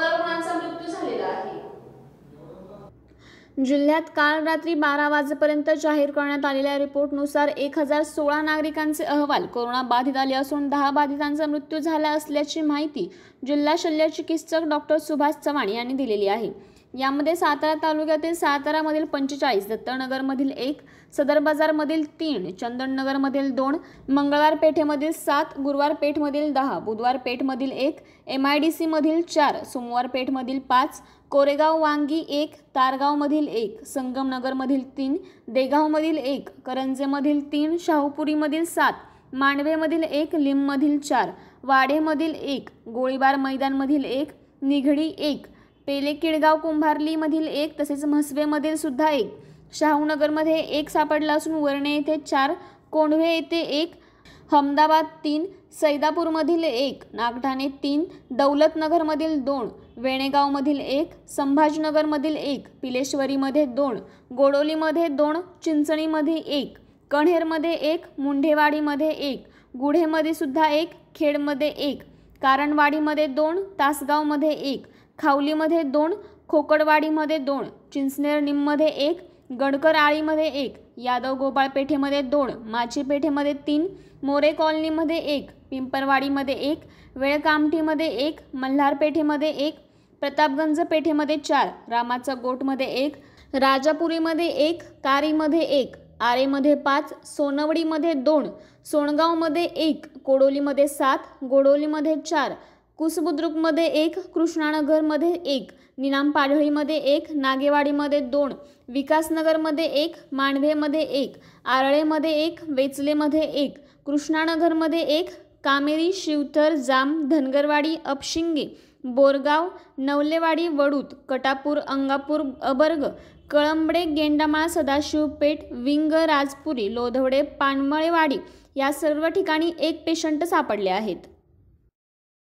झालेला आहे जिल्ह्यात काल रात्री बारा वाजेपर्यंत जाहीर करण्यात आलेल्या रिपोर्टनुसार एक हजार सोळा नागरिकांचे अहवाल कोरोना बाधित आले असून दहा बाधितांचा मृत्यू झाला असल्याची माहिती जिल्हा शल्य चिकित्सक डॉक्टर सुभाष चव्हाण यांनी दिलेली आहे यामध्ये सातारा तालुक्यातील सातारामधील पंचेचाळीस दत्तनगरमधील एक सदर बाजारमधील तीन चंदननगरमधील दोन मंगळवार पेठेमधील सात गुरुवार पेठमधील दहा बुधवार पेठमधील एक एम आय डी सीमधील चार सोमवार पेठमधील पाच कोरेगाव वांगी एक तारगावमधील एक संगमनगरमधील तीन देगावमधील एक करंजेमधील तीन शाहूपुरीमधील सात मांडवेमधील एक लिममधील चार वाडेमधील एक गोळीबार मैदानमधील एक निघडी एक पेले किडगाव कुंभारलीमधील एक तसेच म्हसवेमधील सुद्धा एक शाहूनगरमध्ये एक सापडला असून वरणे येथे चार कोंढवे येथे एक हमदाबाद तीन सैदापूरमधील एक नागठाणे तीन दौलतनगरमधील दोन वेणेगावमधील एक संभाजनगरमधील एक पिलेश्वरीमध्ये दोन गोडोलीमध्ये दोन चिंचणीमध्ये एक कण्हेरमध्ये एक मुंढेवाडीमध्ये एक गुढेमध्ये सुद्धा एक खेडमध्ये एक कारणवाडीमध्ये दोन तासगावमध्ये एक खावलीमध्ये दोन खोकडवाडीमध्ये दोन चिंचनेर निममध्ये एक गडकर आळीमध्ये एक यादव गोपाळ पेठेमध्ये दोन माची पेठेमध्ये तीन मोरे कॉलनीमध्ये एक पिंपरवाडीमध्ये एक वेळकामठीमध्ये एक मल्हार पेठेमध्ये एक प्रतापगंज पेठेमध्ये चार रामाचा गोटमध्ये एक राजापुरीमध्ये एक कारीमध्ये एक आरेमध्ये पाच सोनवडीमध्ये दोन सोनगावमध्ये एक कोडोलीमध्ये सात गोडोलीमध्ये चार कुसबुद्रुकमध्ये एक कृष्णानगरमध्ये एक निनाम पाडळीमध्ये एक नागेवाडीमध्ये दोन विकासनगरमध्ये एक मांडवेमध्ये एक आरळेमध्ये एक वेचलेमध्ये एक कृष्णानगरमध्ये एक कामेरी शिवथर जाम धनगरवाडी अपशिंगे बोरगाव नवलेवाडी वडूत कटापूर अंगापूर अबर्ग कळंबडे गेंडामाळ सदाशिवपेठ विंग राजपुरी लोधवडे पानमळेवाडी या सर्व ठिकाणी एक पेशंट सापडले आहेत